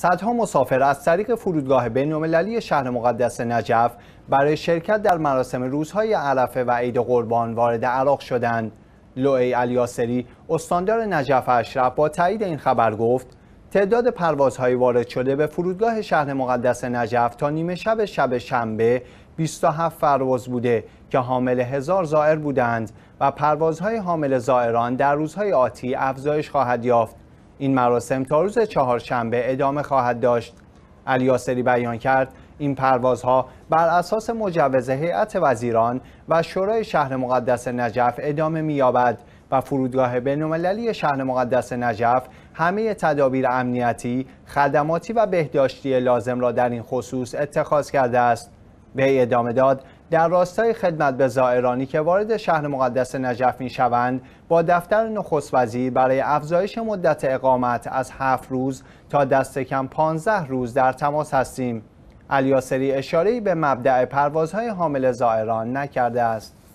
صدها مسافر از طریق فرودگاه بینالمللی شهر مقدس نجف برای شرکت در مراسم روزهای عرفه و عید قربان وارد عراق شدند. لوئی الیاسری استاندار نجف اشرف با تایید این خبر گفت تعداد پروازهای وارد شده به فرودگاه شهر مقدس نجف تا نیمه شب شب شنبه 27 پرواز بوده که حامل هزار زائر بودند و پروازهای حامل زائران در روزهای آتی افزایش خواهد یافت. این مراسم تا روز چهارشنبه ادامه خواهد داشت الیاسری بیان کرد این پروازها بر اساس مجوز هیئت وزیران و شورای شهر مقدس نجف ادامه می‌یابد و فرودگاه بینالمللی شهر مقدس نجف همه تدابیر امنیتی، خدماتی و بهداشتی لازم را در این خصوص اتخاذ کرده است. به ادامه داد در راستای خدمت به زائرانی که وارد شهر مقدس نجف می شوند با دفتر نخست وزیر برای افزایش مدت اقامت از 7 روز تا دست کم 15 روز در تماس هستیم. الیاسری اشاره‌ای به مبدع پروازهای حامل زائران نکرده است.